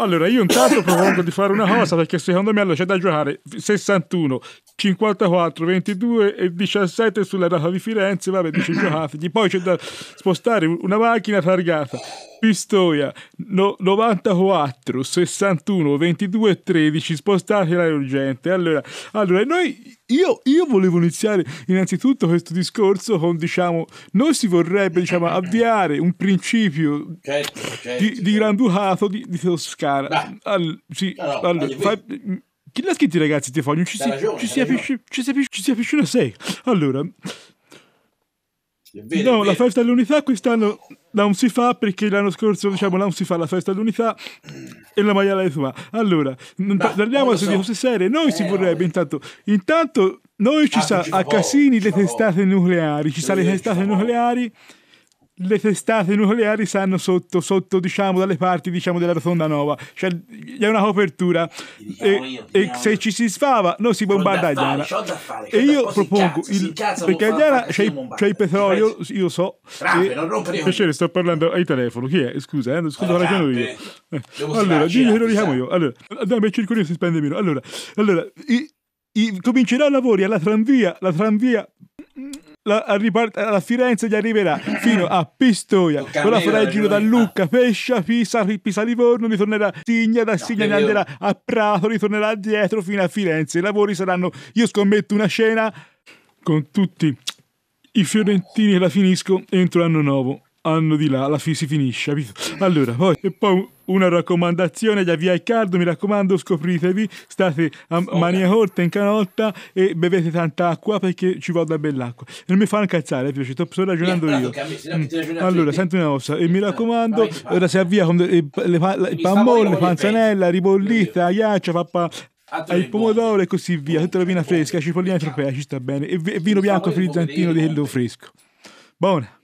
Allora, io intanto propongo di fare una cosa perché secondo me allora c'è da giocare 61 54, 22 e 17 sulla Roma di Firenze, vabbè, dice Giocafici. Poi c'è da spostare una macchina targata Pistoia no, 94, 61, 22 e 13, spostate la urgente. Allora, allora noi, io, io, volevo iniziare innanzitutto questo discorso con, diciamo, noi si vorrebbe diciamo, avviare un principio certo, certo, di, certo. di Granducato di, di Toscana. All, sì, allora, allora, chi l'ha scritto, ragazzi, ti foglio? Ci, si, ragione, ci, si avvic- ci, si avvic- ci si avvicina a 6. Allora. Vero, no, la festa dell'unità quest'anno non si fa perché l'anno scorso diciamo non si fa la festa dell'unità e la maiala è sua. Allora, no, se so. di cose serie. Noi eh, si vorrebbe intanto, intanto noi ci ah, sa a Cassini le testate nucleari, ci sa le testate nucleari. Boh le testate nucleari stanno sotto, sotto diciamo, dalle parti diciamo, della rotonda nuova. cioè è una copertura diciamo e, io, e diciamo se ci si sfava noi si bombarda Agliana e io propongo si il, si perché Agliana c'è, c'è, il petrolio, io so Rappe, e, piacere, sto parlando ai telefono, chi è? Scusa, eh, scusa, allora, ragione io eh, allora, dimmi lo diciamo io allora, andiamo per circolino si spende meno allora, allora i, i, comincerà lavori alla tranvia, la tranvia la, Firenze gli arriverà fino a Pistoia, ora farà il giro da Lucca, Pescia, Pisa, Pisa Livorno, ritornerà a Signa, da Signa no, andrà a Prato, ritornerà dietro fino a Firenze. I lavori saranno, io scommetto una scena con tutti i fiorentini e la finisco entro l'anno nuovo hanno di là, alla fine si finisce. Capito? Allora, poi, e poi una raccomandazione da via Riccardo, mi raccomando, scopritevi, state a okay. mania corta in canotta e bevete tanta acqua perché ci vado da bell'acqua. Non mi fanno cazzare, eh, piace, sto ragionando io. Mm. Allora, senti una cosa, e mi raccomando, ora si avvia con le, le, le panzanella, ribollita, ghiaccia, pappa, Il pomodoro e così via, tutta la vina fresca, cipollina tropea, ci sta bene, e vino bianco frizzantino di quello fresco. Buona!